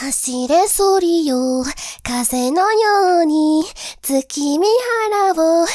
走れソリよ、風のように、月見原を